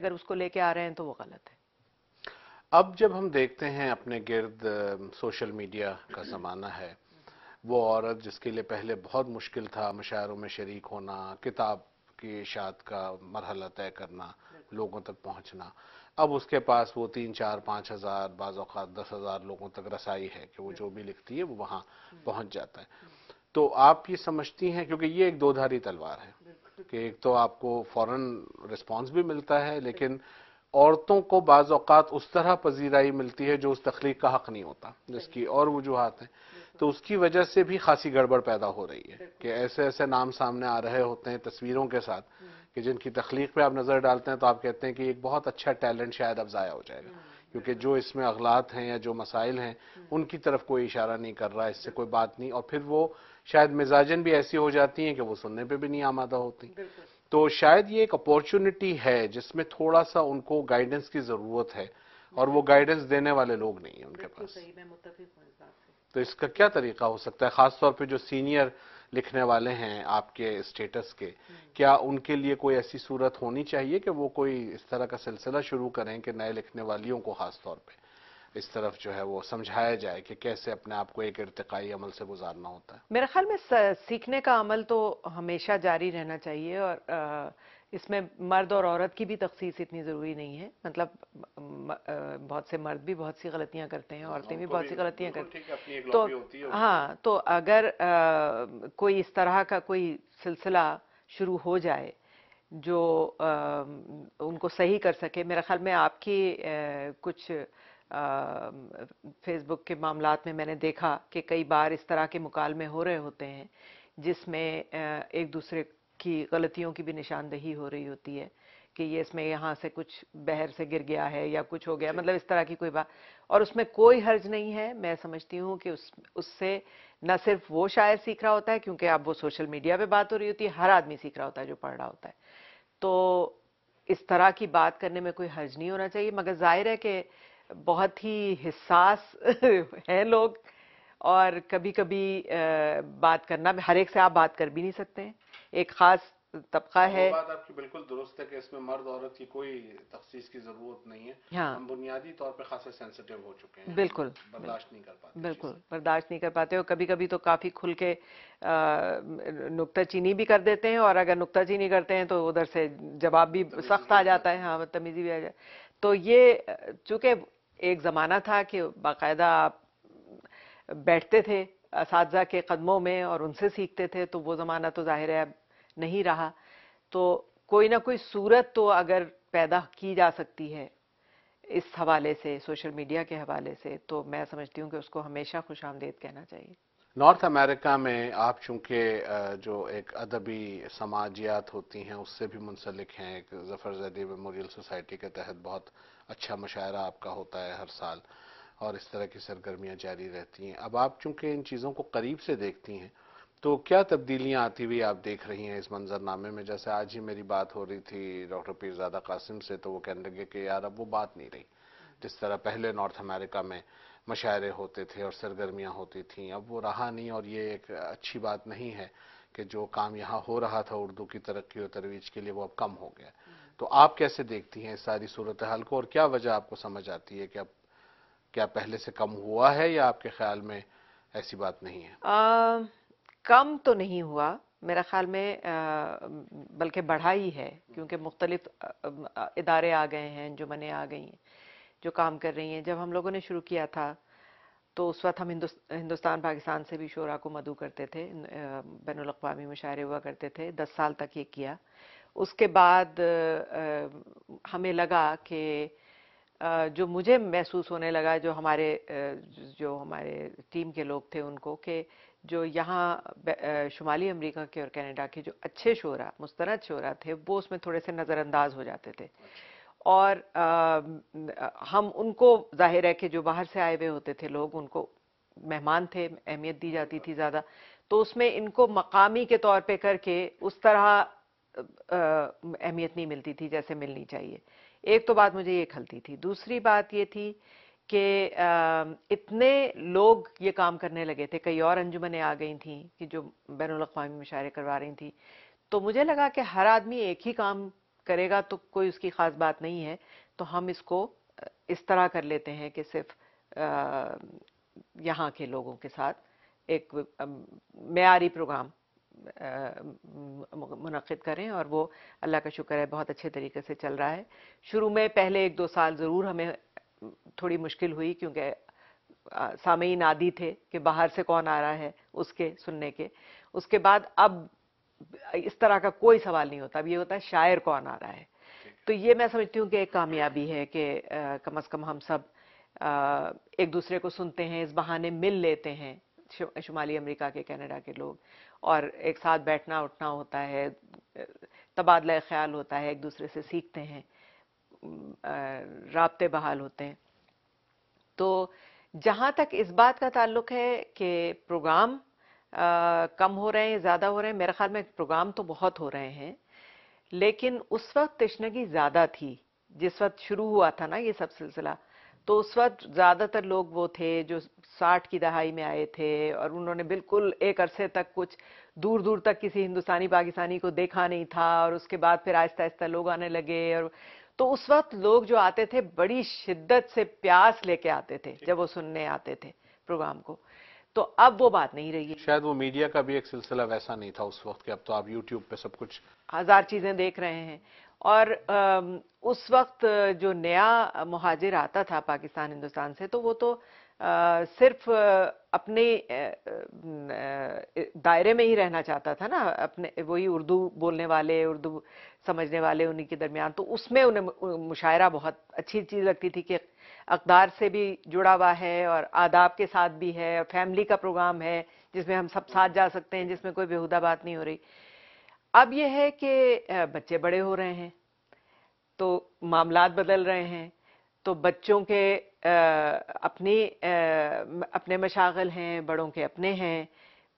अगर उसको लेके आ रहे हैं तो वो गलत है अब जब हम देखते हैं अपने गिर्द सोशल मीडिया का ज़माना है वो औरत जिसके लिए पहले बहुत मुश्किल था मशायरों में शरीक होना किताब की इशात का मरहला तय करना लोगों तक पहुंचना अब उसके पास वो तीन चार पाँच हज़ार बाज़ात दस हज़ार लोगों तक रसाई है कि वो जो भी लिखती है वो वहाँ हम्म। पहुँच जाता है तो आप ये समझती हैं क्योंकि ये एक दोधारी तलवार है कि एक तो आपको फौरन रिस्पांस भी मिलता है लेकिन औरतों को बाजात उस तरह पजीराई मिलती है जो उस तख्लीक का हक नहीं होता जिसकी और वजूहत हैं तो उसकी वजह से भी खासी गड़बड़ पैदा हो रही है कि ऐसे ऐसे नाम सामने आ रहे होते हैं तस्वीरों के साथ कि जिनकी तख्लीक पे आप नज़र डालते हैं तो आप कहते हैं कि एक बहुत अच्छा टैलेंट शायद अब ज़ाया हो जाएगा क्योंकि जो इसमें अगलात हैं या जो मसाइल हैं उनकी तरफ कोई इशारा नहीं कर रहा इससे कोई बात नहीं और फिर वो शायद मिजाजन भी ऐसी हो जाती हैं कि वो सुनने पे भी नहीं आमादा होती तो शायद ये एक अपॉर्चुनिटी है जिसमें थोड़ा सा उनको गाइडेंस की ज़रूरत है और वो गाइडेंस देने वाले लोग नहीं है उनके पास तो इसका क्या तरीका हो सकता है खासतौर पर जो सीनियर लिखने वाले हैं आपके स्टेटस के हम्म। क्या उनके लिए कोई ऐसी सूरत होनी चाहिए कि वो कोई इस तरह का सिलसिला शुरू करें कि नए लिखने वालियों को खासतौर पर इस तरफ जो है वो समझाया जाए कि कैसे अपने आप को एक इरतकाई अमल से गुजारना होता है मेरे ख्याल में सीखने का अमल तो हमेशा जारी रहना चाहिए और इसमें मर्द और औरत की भी तखसीस इतनी ज़रूरी नहीं है मतलब बहुत से मर्द भी बहुत सी गलतियां करते हैं औरतें भी बहुत सी गलतियां करती हैं तो हाँ तो अगर आ, कोई इस तरह का कोई सिलसिला शुरू हो जाए जो आ, उनको सही कर सके मेरा ख्याल में आपकी आ, कुछ फेसबुक के मामला में मैंने देखा कि कई बार इस तरह के मुकालमे हो रहे होते हैं जिसमें एक दूसरे की गलतियों की भी निशानदेही हो रही होती है कि ये इसमें यहाँ से कुछ बहर से गिर गया है या कुछ हो गया मतलब इस तरह की कोई बात और उसमें कोई हर्ज नहीं है मैं समझती हूँ कि उस उससे न सिर्फ वो शायर सीख रहा होता है क्योंकि अब वो सोशल मीडिया पे बात हो रही होती है हर आदमी सीख रहा होता है जो पढ़ रहा होता है तो इस तरह की बात करने में कोई हर्ज नहीं होना चाहिए मगर जाहिर है कि बहुत ही हिसास हैं लोग और कभी कभी बात करना हर एक से आप बात कर भी नहीं सकते हैं एक ख़ास तबका है बात आपकी बिल्कुल दुरुस्त है कि इसमें मर्द औरत की कोई तखसीस की जरूरत नहीं है हाँ। हम बुनियादी तौर पे खासा सेंसिटिव हो चुके हैं बिल्कुल बर्दाश्त नहीं कर पाते बिल्कुल बर्दाश्त नहीं कर पाते और कभी कभी तो काफ़ी खुल के नुकता चीनी भी कर देते हैं और अगर नुकता चीनी करते हैं तो उधर से जवाब भी सख्त आ जाता है हाँ बदतमीजी भी आ जाए तो ये चूंकि एक ज़माना था कि बाकायदा आप बैठते थे इस के कदमों में और उनसे सीखते थे तो वो ज़माना तो ज़ाहिर है अब नहीं रहा तो कोई ना कोई सूरत तो अगर पैदा की जा सकती है इस हवाले से सोशल मीडिया के हवाले से तो मैं समझती हूँ कि उसको हमेशा खुश आमदेद कहना चाहिए नॉर्थ अमेरिका में आप चूँकि जो एक अदबी समाजियात होती हैं उससे भी मुंसलिक हैं एक जफ़र जैदी मेमोरियल सोसाइटी के तहत बहुत अच्छा मुशायरा आपका होता है हर साल और इस तरह की सरगर्मियाँ जारी रहती हैं अब आप चूँकि इन चीज़ों को करीब से देखती हैं तो क्या तब्दीलियाँ आती हुई आप देख रही हैं इस मंजरनामे में जैसे आज ही मेरी बात हो रही थी डॉक्टर पीरजादा कासिम से तो वो कहने लगे कि यार अब वो बात नहीं रही जिस तरह पहले नॉर्थ अमेरिका में मशायरे होते थे और सरगर्मियाँ होती थी अब वो रहा नहीं और ये एक अच्छी बात नहीं है कि जो काम यहाँ हो रहा था उर्दू की तरक्की और तरवीज के लिए वो अब कम हो गया तो आप कैसे देखती हैं इस सारी सूरत हाल को और क्या वजह आपको समझ आती है कि अब क्या पहले से कम हुआ है या आपके ख्याल में ऐसी बात नहीं है आ, कम तो नहीं हुआ मेरा ख्याल में बल्कि बढ़ा ही है क्योंकि मुख्तलिफ इदारे आ गए हैं मने आ गई हैं जो काम कर रही हैं जब हम लोगों ने शुरू किया था तो उस वक्त हम हिंदुस्तान पाकिस्तान से भी शोरा को मधु करते थे बैन अवी मुशायरे हुआ करते थे दस साल तक ये किया उसके बाद हमें लगा कि जो मुझे महसूस होने लगा जो हमारे जो हमारे टीम के लोग थे उनको कि जो यहाँ शुमाली अमेरिका के और कनाडा के जो अच्छे शोरा मुस्तरद शोरा थे वो उसमें थोड़े से नज़रअंदाज हो जाते थे और आ, हम उनको जाहिर है कि जो बाहर से आए हुए होते थे लोग उनको मेहमान थे अहमियत दी जाती थी ज़्यादा तो उसमें इनको मकामी के तौर पे करके उस तरह अहमियत नहीं मिलती थी जैसे मिलनी चाहिए एक तो बात मुझे ये खलती थी दूसरी बात ये थी कि इतने लोग ये काम करने लगे थे कई और अंजुमनें आ गई थी कि जो बैन अवी मुशारे करवा रही थी तो मुझे लगा कि हर आदमी एक ही काम करेगा तो कोई उसकी ख़ास बात नहीं है तो हम इसको इस तरह कर लेते हैं कि सिर्फ यहाँ के लोगों के साथ एक मैारी प्रोग्राम मुनद करें और वो अल्लाह का शुक्र है बहुत अच्छे तरीके से चल रहा है शुरू में पहले एक दो साल ज़रूर हमें थोड़ी मुश्किल हुई क्योंकि सामयी आदि थे कि बाहर से कौन आ रहा है उसके सुनने के उसके बाद अब इस तरह का कोई सवाल नहीं होता अब ये होता है शायर कौन आ रहा है तो ये मैं समझती हूँ कि एक कामयाबी है कि कम अज़ कम हम सब एक दूसरे को सुनते हैं इस बहाने मिल लेते हैं शुमाली अमेरिका के कनाडा के लोग और एक साथ बैठना उठना होता है तबादला ख्याल होता है एक दूसरे से सीखते हैं रबते बहाल होते हैं तो जहाँ तक इस बात का ताल्लुक है कि प्रोग्राम कम हो रहे हैं ज़्यादा हो रहे हैं मेरे ख्याल में प्रोग्राम तो बहुत हो रहे हैं लेकिन उस वक्त तशनगी ज़्यादा थी जिस वक्त शुरू हुआ था ना ये सब सिलसिला तो उस वक्त ज़्यादातर लोग वो थे जो साठ की दहाई में आए थे और उन्होंने बिल्कुल एक अरसे तक कुछ दूर दूर तक किसी हिंदुस्तानी पाकिस्तानी को देखा नहीं था और उसके बाद फिर आहिस्ता आहिस्ता लोग आने लगे और तो उस वक्त लोग जो आते थे बड़ी शिद्दत से प्यास लेके आते थे जब वो सुनने आते थे प्रोग्राम को तो अब वो बात नहीं रही शायद वो मीडिया का भी एक सिलसिला वैसा नहीं था उस वक्त के अब तो आप यूट्यूब पे सब कुछ हजार चीजें देख रहे हैं और उस वक्त जो नया महाजिर आता था पाकिस्तान हिंदुस्तान से तो वो तो सिर्फ अपने दायरे में ही रहना चाहता था ना अपने वही उर्दू बोलने वाले उर्दू समझने वाले उन्हीं के दरमियान तो उसमें उन्हें मुशायरा बहुत अच्छी चीज़ लगती थी कि अकदार से भी जुड़ा हुआ है और आदाब के साथ भी है फैमिली का प्रोग्राम है जिसमें हम सब साथ जा सकते हैं जिसमें कोई बेहुदा बात नहीं हो रही अब यह है कि बच्चे बड़े हो रहे हैं तो मामला बदल रहे हैं तो बच्चों के अपनी अपने मशागल हैं बड़ों के अपने हैं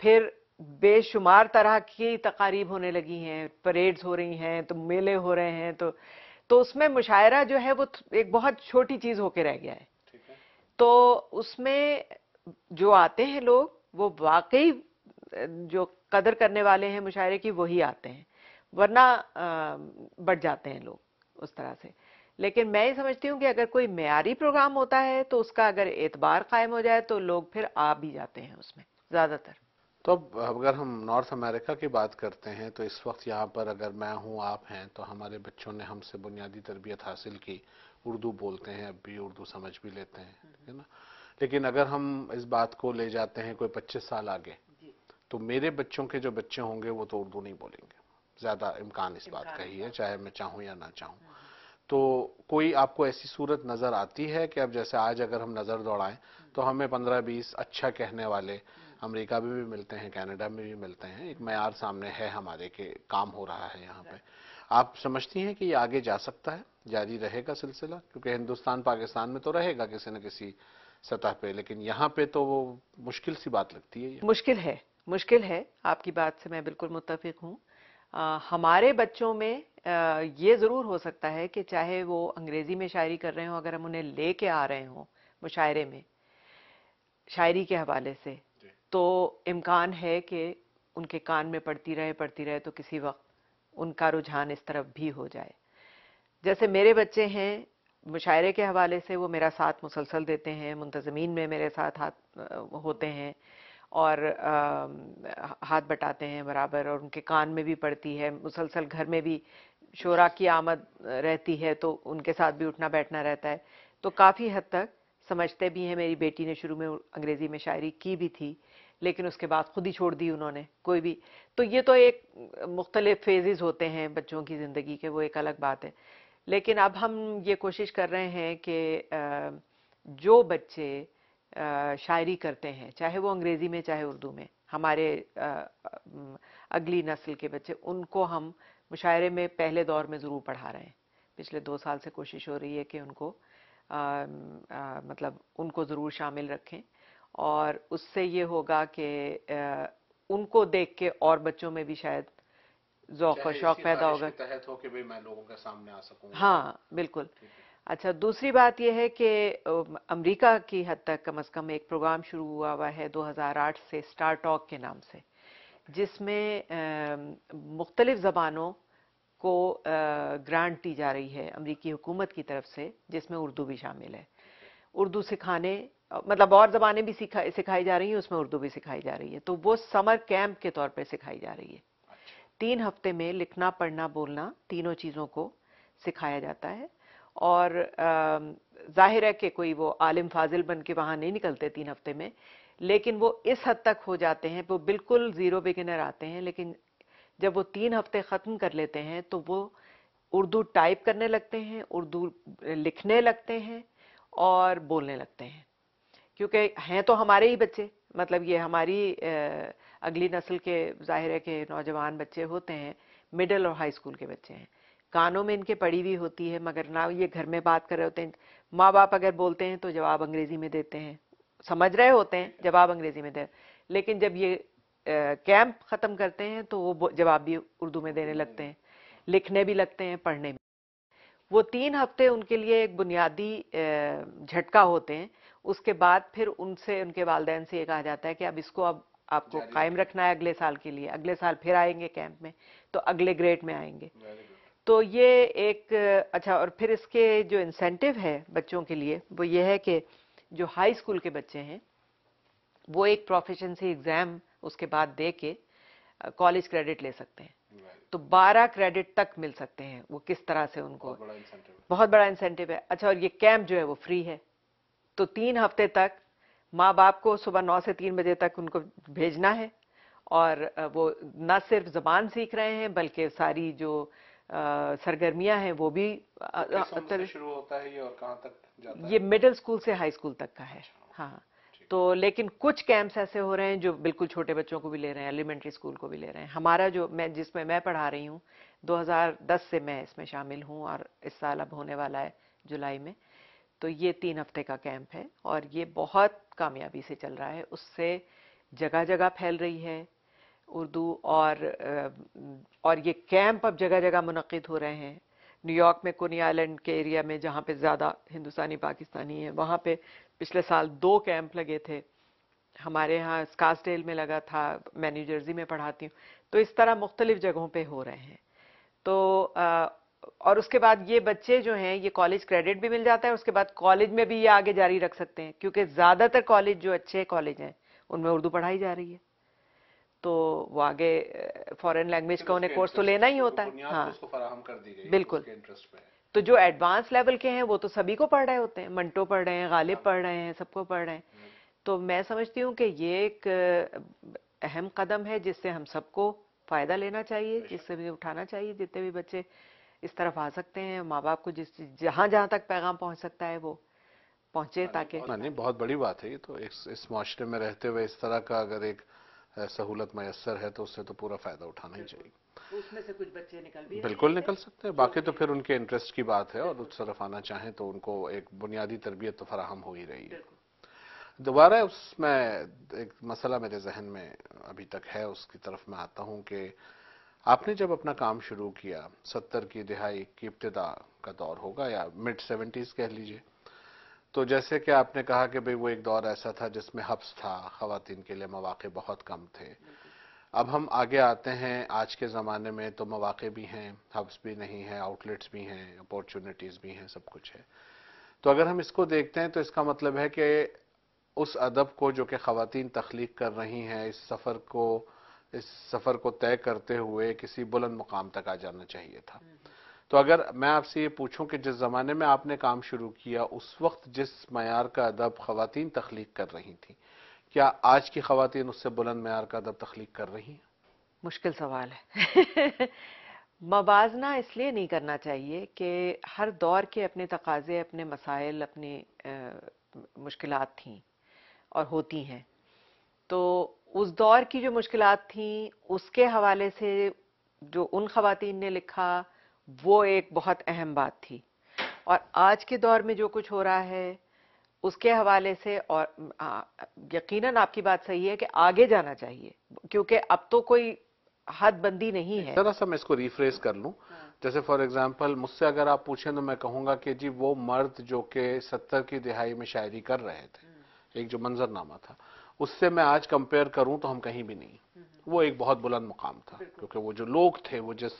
फिर बेशुमार तरह की तकारीब होने लगी हैं परेड्स हो रही हैं तो मेले हो रहे हैं तो तो उसमें मुशायरा जो है वो एक बहुत छोटी चीज़ होके रह गया है तो उसमें जो आते हैं लोग वो वाकई जो कदर करने वाले हैं मुशायरे की वही आते हैं वरना बढ़ जाते हैं लोग उस तरह से लेकिन मैं ये समझती हूँ कि अगर कोई मैारी प्रोग्राम होता है तो उसका अगर एतबार कायम हो जाए तो लोग फिर आ भी जाते हैं उसमें ज़्यादातर तो अब अगर हम नॉर्थ अमेरिका की बात करते हैं तो इस वक्त यहाँ पर अगर मैं हूँ आप हैं तो हमारे बच्चों ने हमसे बुनियादी तरबियत हासिल की उर्दू बोलते हैं अब भी उर्दू समझ भी लेते हैं ठीक है ना लेकिन अगर हम इस बात को ले जाते हैं कोई 25 साल आगे तो मेरे बच्चों के जो बच्चे होंगे वो तो उर्दू नहीं बोलेंगे ज़्यादा इम्कान इस बात का ही है चाहे मैं चाहूँ या ना चाहूँ हम्म। तो कोई आपको ऐसी सूरत नज़र आती है कि अब जैसे आज अगर हम नज़र दौड़ाएं हम्म। तो हमें पंद्रह बीस अच्छा कहने वाले हम्म। अमेरिका में भी मिलते हैं कनाडा में भी मिलते हैं एक मैार सामने है हमारे के काम हो रहा है यहाँ पे आप समझती हैं कि ये आगे जा सकता है जारी रहेगा सिलसिला क्योंकि हिंदुस्तान पाकिस्तान में तो रहेगा किसी न किसी सतह पे लेकिन यहाँ पे तो वो मुश्किल सी बात लगती है मुश्किल है मुश्किल है आपकी बात से मैं बिल्कुल मुतफिक हूँ हमारे बच्चों में आ, ये ज़रूर हो सकता है कि चाहे वो अंग्रेज़ी में शायरी कर रहे हों अगर हम उन्हें ले कर आ रहे हों मुशायरे में शायरी के हवाले से तो इम्कान है कि उनके कान में पढ़ती रहे पढ़ती रहे तो किसी वक्त उनका रुझान इस तरफ भी हो जाए जैसे मेरे बच्चे हैं मुशायरे के हवाले से वो मेरा साथ मुसलसल देते हैं मुंतज़मीन में मेरे साथ हाथ होते हैं और आ, हाथ बटाते हैं बराबर और उनके कान में भी पड़ती है मुसलसल घर में भी शोरा की आमद रहती है तो उनके साथ भी उठना बैठना रहता है तो काफ़ी हद तक समझते भी हैं मेरी बेटी ने शुरू में अंग्रेज़ी में शायरी की भी थी लेकिन उसके बाद खुद ही छोड़ दी उन्होंने कोई भी तो ये तो एक मुख्तलिफ फेजेज़ होते हैं बच्चों की ज़िंदगी के वो एक अलग बात है लेकिन अब हम ये कोशिश कर रहे हैं कि जो बच्चे शायरी करते हैं चाहे वो अंग्रेज़ी में चाहे उर्दू में हमारे अगली नस्ल के बच्चे उनको हम मुशायरे में पहले दौर में ज़रूर पढ़ा रहे हैं पिछले दो साल से कोशिश हो रही है कि उनको आ, आ, मतलब उनको ज़रूर शामिल रखें और उससे ये होगा कि उनको देख के और बच्चों में भी शायद और शौक़ पैदा होगा हो कि मैं लोगों के सामने आ हाँ बिल्कुल अच्छा दूसरी बात यह है कि अमेरिका की हद तक कम से कम एक प्रोग्राम शुरू हुआ हुआ है 2008 से स्टार टॉक के नाम से जिसमें मुख्तलिफ ज़बानों को ग्रांट दी जा रही है अमरीकी हुकूमत की तरफ से जिसमें उर्दू भी शामिल है उर्दू सिखाने मतलब और ज़बानें भी सिखा सिखाई जा रही हैं उसमें उर्दू भी सिखाई जा रही है तो वो समर कैंप के तौर पर सिखाई जा रही है अच्छा। तीन हफ्ते में लिखना पढ़ना बोलना तीनों चीज़ों को सिखाया जाता है और जाहिर है कि कोई वो आलिम फाजिल बन के वहाँ नहीं निकलते तीन हफ्ते में लेकिन वो इस हद तक हो जाते हैं वो बिल्कुल ज़ीरो बिगिनर आते हैं लेकिन जब वो तीन हफ्ते ख़त्म कर लेते हैं तो वो उर्दू टाइप करने लगते हैं उर्दू लिखने लगते हैं और बोलने लगते हैं क्योंकि हैं तो हमारे ही बच्चे मतलब ये हमारी अगली नस्ल के जाहिर है कि नौजवान बच्चे होते हैं मिडिल और हाई स्कूल के बच्चे हैं कानों में इनके पड़ी हुई होती है मगर ना ये घर में बात कर रहे होते हैं माँ बाप अगर बोलते हैं तो जवाब अंग्रेजी में देते हैं समझ रहे होते हैं जवाब अंग्रेजी में दे लेकिन जब ये कैंप ख़त्म करते हैं तो वो जवाब भी उर्दू में देने लगते हैं लिखने भी लगते हैं पढ़ने में वो तीन हफ्ते उनके लिए एक बुनियादी झटका होते हैं उसके बाद फिर उनसे उनके वालदेन से ये कहा जाता है कि अब इसको अब आपको कायम रखना है अगले साल के लिए अगले साल फिर आएंगे कैंप में तो अगले ग्रेड में आएंगे तो ये एक अच्छा और फिर इसके जो इंसेंटिव है बच्चों के लिए वो ये है कि जो हाई स्कूल के बच्चे हैं वो एक प्रोफेशनसी एग्ज़ाम उसके बाद दे के कॉलेज क्रेडिट ले सकते हैं तो 12 क्रेडिट तक मिल सकते हैं वो किस तरह से उनको बहुत बड़ा बहुत बड़ा इंसेंटिव है। अच्छा और ये कैंप जो है वो फ्री है तो तीन हफ्ते तक माँ बाप को सुबह नौ से तीन बजे तक उनको भेजना है और वो न सिर्फ ज़बान सीख रहे हैं बल्कि सारी जो सरगर्मियां हैं वो भी तर... शुरू होता है ये और कहाँ तक जाता ये मिडिल स्कूल से हाई स्कूल तक का है अच्छा, हाँ तो लेकिन कुछ कैंप्स ऐसे हो रहे हैं जो बिल्कुल छोटे बच्चों को भी ले रहे हैं एलिमेंट्री स्कूल को भी ले रहे हैं हमारा जो मैं जिसमें मैं पढ़ा रही हूँ 2010 से मैं इसमें शामिल हूँ और इस साल अब होने वाला है जुलाई में तो ये तीन हफ्ते का कैंप है और ये बहुत कामयाबी से चल रहा है उससे जगह जगह फैल रही है उर्दू और और ये कैंप अब जगह जगह मनद हो रहे हैं न्यूयॉर्क में कोनी आइलैंड के एरिया में जहाँ पे ज़्यादा हिंदुस्तानी पाकिस्तानी हैं वहाँ पे पिछले साल दो कैंप लगे थे हमारे यहाँ स्कासडेल में लगा था मैं न्यूजर्सी में पढ़ाती हूँ तो इस तरह मुख्तलिफ जगहों पर हो रहे हैं तो आ, और उसके बाद ये बच्चे जो हैं ये कॉलेज क्रेडिट भी मिल जाता है उसके बाद कॉलेज में भी ये आगे जारी रख सकते हैं क्योंकि ज़्यादातर कॉलेज जो अच्छे कॉलेज हैं उनमें उर्दू पढ़ाई जा रही है तो वो आगे फॉरेन लैंग्वेज का उन्हें कोर्स तो लेना ही होता है हाँ बिल्कुल तो जो एडवांस लेवल के हैं वो तो सभी को पढ़ रहे होते हैं मंटो पढ़ रहे हैं हाँ। गालिब पढ़ रहे हैं सबको पढ़ रहे हैं हम्म। तो मैं समझती हूँ कि ये एक अहम कदम है जिससे हम सबको फ़ायदा लेना चाहिए जिससे भी उठाना चाहिए जितने भी बच्चे इस तरफ आ सकते हैं माँ बाप को जिस जहाँ जहाँ तक पैगाम पहुँच सकता है वो पहुँचे हाँ ताकि नहीं हाँ बहुत बड़ी बात है ये तो इस, इस माशरे में रहते हुए इस तरह का अगर एक सहूलत मैसर है तो उससे तो पूरा फायदा उठाना ही चाहिए उसमें से कुछ बच्चे निकल भी बिल्कुल निकल सकते हैं बाकी तो फिर उनके इंटरेस्ट की बात है और उस तरफ आना चाहें तो उनको एक बुनियादी तरबियत तो फराहम हो ही रही है दोबारा उसमें एक मसला मेरे जहन में अभी तक है उसकी तरफ मैं आता हूँ कि आपने जब अपना काम शुरू किया सत्तर की दिहाई की इब्तदा का दौर होगा या मिड सेवेंटीज़ कह लीजिए तो जैसे कि आपने कहा कि भाई वो एक दौर ऐसा था जिसमें हब्स था खातन के लिए मौाक़े बहुत कम थे अब हम आगे आते हैं आज के ज़माने में तो मौाक़े भी हैं हब्स भी नहीं हैं आउटलेट्स भी हैं अपॉर्चुनिटीज़ भी हैं सब कुछ है तो अगर हम इसको देखते हैं तो इसका मतलब है कि उस अदब को जो कि खातन तख्लीक कर रही हैं इस सफ़र को इस सफ़र को तय करते हुए किसी बुलंद मुकाम तक आ जाना चाहिए था तो अगर मैं आपसे ये पूछूं कि जिस ज़माने में आपने काम शुरू किया उस वक्त जिस मैार का अदब ख़वान तख्लीक कर रही थी क्या आज की खातन उससे बुलंद मैार का अदब तख्लीक कर रही हैं मुश्किल सवाल है मवाजना इसलिए नहीं करना चाहिए कि हर दौर के अपने तकाजे अपने मसाइल अपनी मुश्किल थी और होती हैं तो उस दौर की जो मुश्किल थी उसके हवाले से जो उन ख़वान ने लिखा वो एक बहुत अहम बात थी और आज के दौर में जो कुछ हो रहा है उसके हवाले से और यकीनन आपकी बात सही है कि आगे जाना चाहिए क्योंकि अब तो कोई हद बंदी नहीं है जरा सा मैं इसको रिफ्रेस कर लूं जैसे फॉर एग्जांपल मुझसे अगर आप पूछें तो मैं कहूंगा कि जी वो मर्द जो कि सत्तर की दिहाई में शायरी कर रहे थे एक जो मंजरनामा था उससे मैं आज कंपेयर करूं तो हम कहीं भी नहीं वो एक बहुत बुलंद मुकाम था क्योंकि वो जो लोग थे वो जिस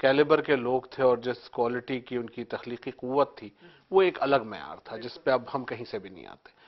कैलिबर के लोग थे और जिस क्वालिटी की उनकी तख्लीकी कुत थी वो एक अलग मैार था जिस पे अब हम कहीं से भी नहीं आते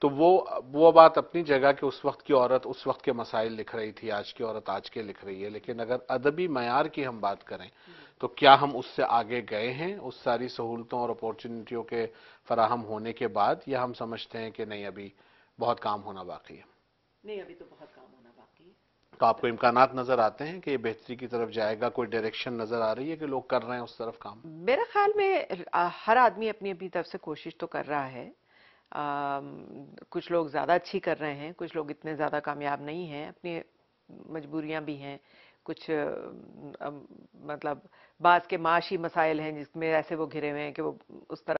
तो वो वो बात अपनी जगह कि उस वक्त की औरत उस वक्त के मसाइल लिख रही थी आज की औरत आज के लिख रही है लेकिन अगर अदबी मैार की हम बात करें तो क्या हम उससे आगे गए हैं उस सारी सहूलतों और अपॉर्चुनिटियों के फराहम होने के बाद या हम समझते हैं कि नहीं अभी बहुत काम होना बाकी है नहीं अभी तो बहुत काम होना तो आपको इम्कान नजर आते हैं कि ये बेहतरी की तरफ जाएगा कोई डायरेक्शन नजर आ रही है कि लोग कर रहे हैं उस तरफ काम मेरे ख्याल में हर आदमी अपनी अपनी तरफ से कोशिश तो कर रहा है आ, कुछ लोग ज़्यादा अच्छी कर रहे हैं कुछ लोग इतने ज़्यादा कामयाब नहीं हैं अपनी मजबूरियाँ भी हैं कुछ मतलब बाज़ के माशी मसाइल हैं जिसमें ऐसे वो घिरे हुए हैं कि वो उस तरह